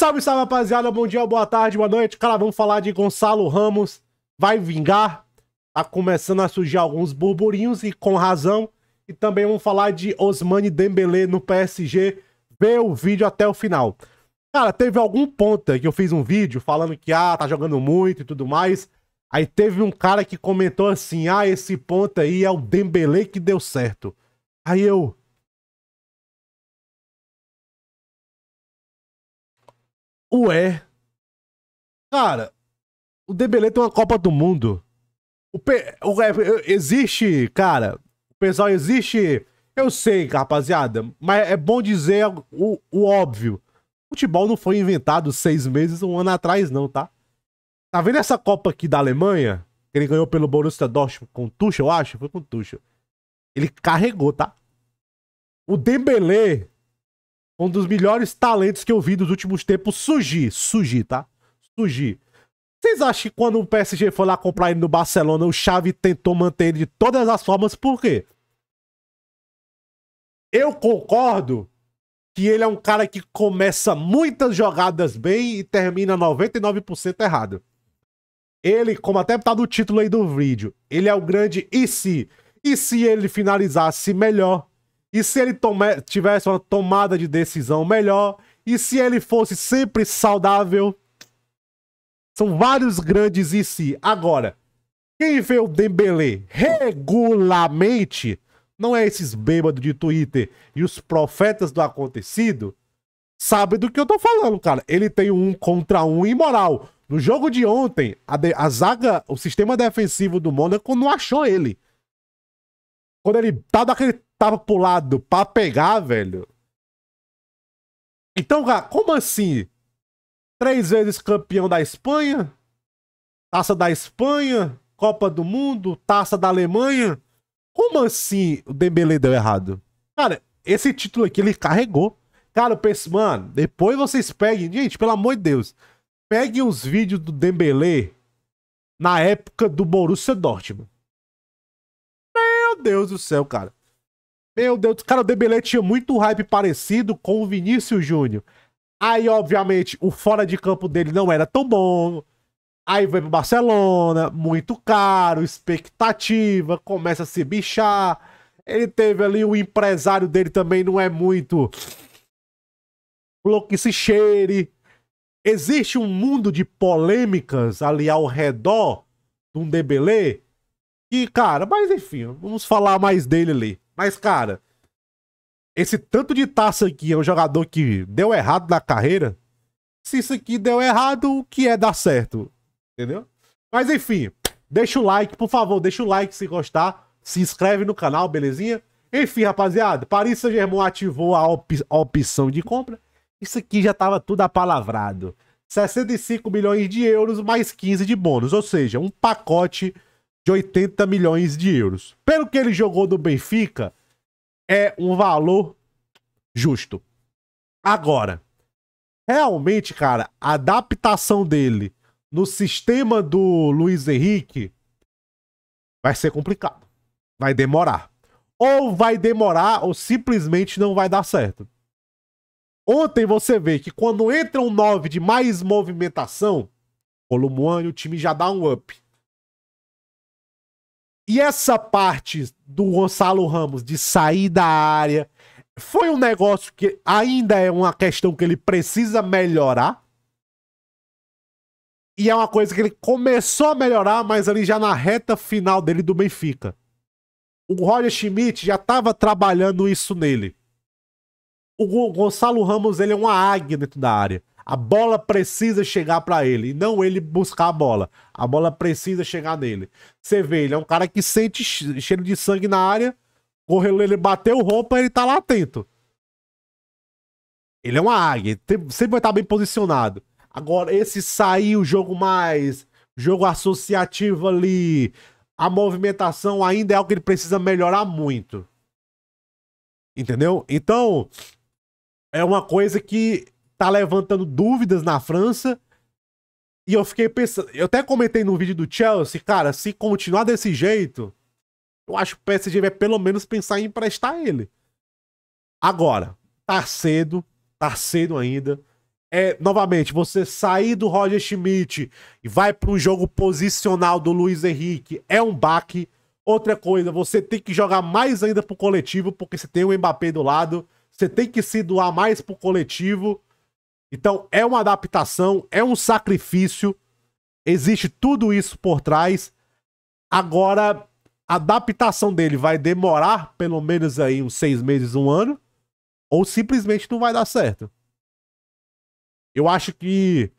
Salve, salve, rapaziada. Bom dia, boa tarde, boa noite. Cara, vamos falar de Gonçalo Ramos. Vai vingar. Tá começando a surgir alguns burburinhos e com razão. E também vamos falar de Osmani Dembele no PSG. Vê o vídeo até o final. Cara, teve algum ponta que eu fiz um vídeo falando que ah, tá jogando muito e tudo mais. Aí teve um cara que comentou assim: "Ah, esse ponta aí é o Dembele que deu certo". Aí eu Ué. Cara, o Debelé tem uma Copa do Mundo. O, pe... o... É, existe, cara. O pessoal existe. Eu sei, rapaziada. Mas é bom dizer o, o óbvio. O futebol não foi inventado seis meses, um ano atrás, não, tá? Tá vendo essa Copa aqui da Alemanha? Que ele ganhou pelo Borussia Dortmund com Tuchel, eu acho? Foi com Tuchel. Ele carregou, tá? O Dembélé um dos melhores talentos que eu vi dos últimos tempos, surgir. Surgir, tá? Surgir. Vocês acham que quando o PSG foi lá comprar ele no Barcelona, o Xavi tentou manter ele de todas as formas? Por quê? Eu concordo que ele é um cara que começa muitas jogadas bem e termina 99% errado. Ele, como até tá no título aí do vídeo, ele é o grande e se? E se ele finalizasse melhor? E se ele tome, tivesse uma tomada de decisão melhor? E se ele fosse sempre saudável? São vários grandes e se. Agora, quem vê o Dembele regularmente não é esses bêbados de Twitter e os profetas do acontecido, sabe do que eu tô falando, cara. Ele tem um contra um imoral. No jogo de ontem, a, de, a zaga, o sistema defensivo do Mônaco não achou ele. Quando ele tá daquele tava pro lado pra pegar, velho. Então, cara, como assim? Três vezes campeão da Espanha, taça da Espanha, Copa do Mundo, taça da Alemanha. Como assim o Dembele deu errado? Cara, esse título aqui ele carregou. Cara, eu penso, mano, depois vocês peguem, gente, pelo amor de Deus, peguem os vídeos do Dembele na época do Borussia Dortmund. Meu Deus do céu, cara. Meu Deus, cara, o Debele tinha muito hype parecido com o Vinícius Júnior. Aí, obviamente, o fora de campo dele não era tão bom. Aí vai pro Barcelona, muito caro, expectativa, começa a se bichar. Ele teve ali o empresário dele também, não é muito. Falou que se cheire. Existe um mundo de polêmicas ali ao redor de um Debelê. E, cara, mas enfim, vamos falar mais dele ali. Mas, cara, esse tanto de taça aqui é um jogador que deu errado na carreira. Se isso aqui deu errado, o que é dar certo? Entendeu? Mas enfim, deixa o like, por favor, deixa o like se gostar. Se inscreve no canal, belezinha? Enfim, rapaziada, Paris Saint-Germain ativou a, op a opção de compra. Isso aqui já estava tudo apalavrado. 65 milhões de euros mais 15 de bônus, ou seja, um pacote de 80 milhões de euros. Pelo que ele jogou do Benfica, é um valor justo. Agora, realmente, cara, a adaptação dele no sistema do Luiz Henrique vai ser complicado. Vai demorar. Ou vai demorar, ou simplesmente não vai dar certo. Ontem você vê que quando entra um 9 de mais movimentação, o o time já dá um up. E essa parte do Gonçalo Ramos de sair da área foi um negócio que ainda é uma questão que ele precisa melhorar. E é uma coisa que ele começou a melhorar, mas ali já na reta final dele do Benfica. O Roger Schmidt já estava trabalhando isso nele. O Gonçalo Ramos ele é uma águia dentro da área. A bola precisa chegar para ele, e não ele buscar a bola. A bola precisa chegar nele. Você vê, ele é um cara que sente cheiro de sangue na área, correu, ele bateu roupa, ele tá lá atento. Ele é uma águia, sempre vai estar tá bem posicionado. Agora, esse sair o jogo mais, jogo associativo ali, a movimentação ainda é algo que ele precisa melhorar muito. Entendeu? Então, é uma coisa que tá levantando dúvidas na França. E eu fiquei pensando, eu até comentei no vídeo do Chelsea, cara, se continuar desse jeito, eu acho que o PSG vai pelo menos pensar em emprestar ele. Agora, tá cedo, tá cedo ainda. É, novamente, você sair do Roger Schmidt e vai para um jogo posicional do Luiz Henrique é um baque. Outra coisa, você tem que jogar mais ainda pro coletivo, porque você tem o Mbappé do lado. Você tem que se doar mais pro coletivo. Então é uma adaptação, é um sacrifício, existe tudo isso por trás. Agora, a adaptação dele vai demorar pelo menos aí uns seis meses, um ano, ou simplesmente não vai dar certo. Eu acho que.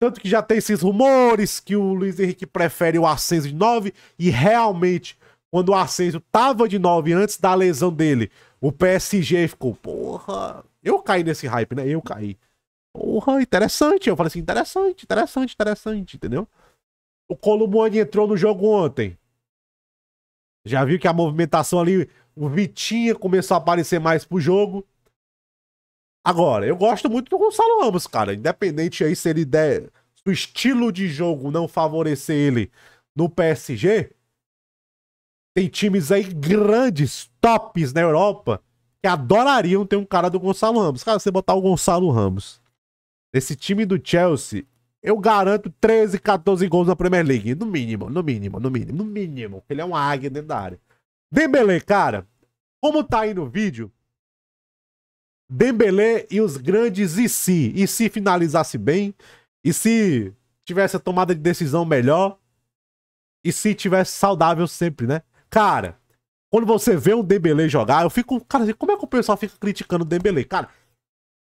Tanto que já tem esses rumores que o Luiz Henrique prefere o Ascenso de 9, e realmente, quando o Ascenso tava de 9 antes da lesão dele, o PSG ficou, porra. Eu caí nesse hype, né? Eu caí. Porra, interessante. Eu falei assim, interessante, interessante, interessante, entendeu? O Colomboani entrou no jogo ontem. Já viu que a movimentação ali, o Vitinha começou a aparecer mais pro jogo. Agora, eu gosto muito do Gonçalo Ramos, cara. Independente aí se ele der. Se o estilo de jogo não favorecer ele no PSG, tem times aí grandes, tops na Europa, que adorariam ter um cara do Gonçalo Ramos. Cara, você botar o Gonçalo Ramos esse time do Chelsea, eu garanto 13, 14 gols na Premier League. No mínimo, no mínimo, no mínimo, no mínimo. Ele é um águia dentro da área. Dembele, cara, como tá aí no vídeo, Dembele e os grandes e se. E se finalizasse bem? E se tivesse a tomada de decisão melhor? E se tivesse saudável sempre, né? Cara, quando você vê um Dembele jogar, eu fico, cara, como é que o pessoal fica criticando o Dembele? Cara,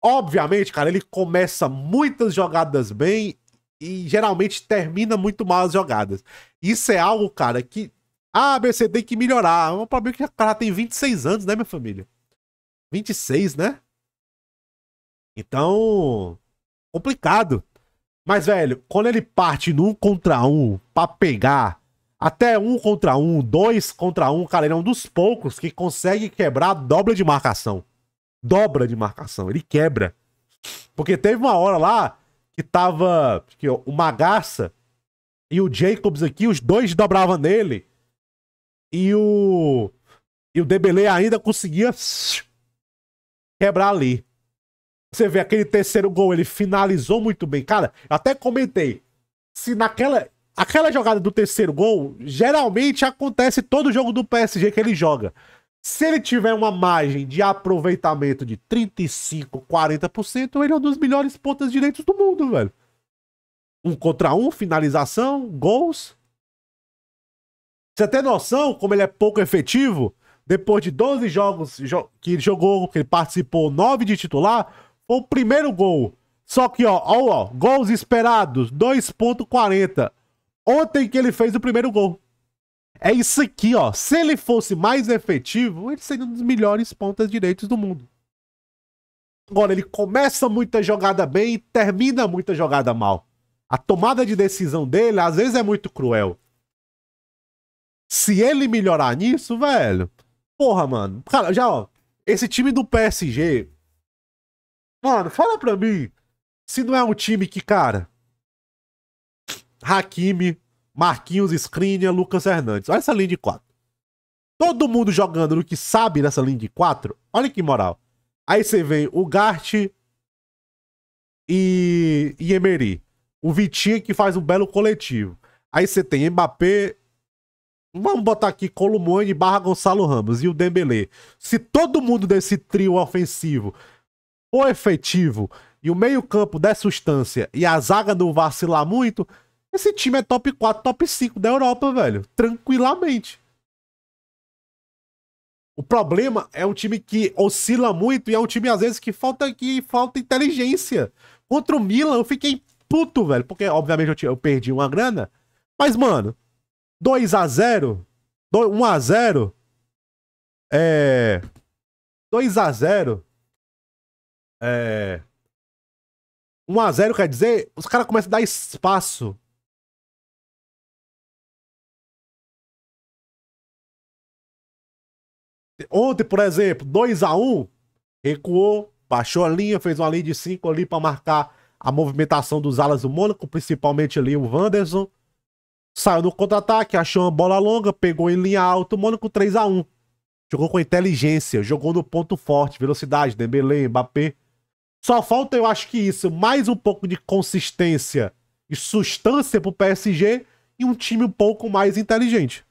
Obviamente, cara, ele começa muitas jogadas bem e geralmente termina muito mal as jogadas. Isso é algo, cara, que. Ah, BC tem que melhorar. É um problema que o cara tem 26 anos, né, minha família? 26, né? Então. Complicado. Mas, velho, quando ele parte no contra um pra pegar até um contra um, dois contra um, cara, ele é um dos poucos que consegue quebrar a dobra de marcação dobra de marcação, ele quebra. Porque teve uma hora lá que tava que, ó, o Magaça e o Jacobs aqui, os dois dobravam nele. E o. E o Debele ainda conseguia quebrar ali. Você vê aquele terceiro gol, ele finalizou muito bem. Cara, até comentei. Se naquela. Aquela jogada do terceiro gol geralmente acontece todo jogo do PSG que ele joga. Se ele tiver uma margem de aproveitamento de 35, 40%, ele é um dos melhores pontas direitos do mundo, velho. Um contra um, finalização, gols. Você tem noção como ele é pouco efetivo? Depois de 12 jogos que ele jogou, que ele participou, 9 de titular, foi o primeiro gol. Só que, ó, ó, ó gols esperados, 2.40. Ontem que ele fez o primeiro gol. É isso aqui, ó. Se ele fosse mais efetivo, ele seria um dos melhores pontas direitos do mundo. Agora, ele começa muita jogada bem e termina muita jogada mal. A tomada de decisão dele, às vezes, é muito cruel. Se ele melhorar nisso, velho. Porra, mano. Cara, já, ó. Esse time do PSG. Mano, fala pra mim. Se não é um time que, cara. Hakimi, Marquinhos, Skriniar, Lucas Hernandes. Olha essa linha de quatro. Todo mundo jogando no que sabe nessa linha de quatro. Olha que moral. Aí você vem o Gart e, e Emery. O Vitinho que faz um belo coletivo. Aí você tem Mbappé, Vamos botar aqui Columone barra Gonçalo Ramos e o Dembele. Se todo mundo desse trio ofensivo for efetivo e o meio-campo der sustância e a zaga não vacilar muito, esse time é top 4, top 5 da Europa, velho. Tranquilamente. O problema é um time que oscila muito e é um time, às vezes, que falta, que falta inteligência. Contra o Milan, eu fiquei puto, velho. Porque, obviamente, eu, tinha, eu perdi uma grana. Mas, mano, 2 a 0 1 a 0 É. 2 a 0 É. 1 x 0 quer dizer, os caras começam a dar espaço Ontem, por exemplo, 2 a 1 um, recuou, baixou a linha, fez uma linha de 5 ali para marcar a movimentação dos alas do Mônaco, principalmente ali o Wanderson. Saiu no contra-ataque, achou uma bola longa, pegou em linha alta, o Mônaco 3 a 1 um. Jogou com inteligência, jogou no ponto forte, velocidade, Dembele, Mbappé. Só falta, eu acho que isso, mais um pouco de consistência e sustância pro PSG e um time um pouco mais inteligente.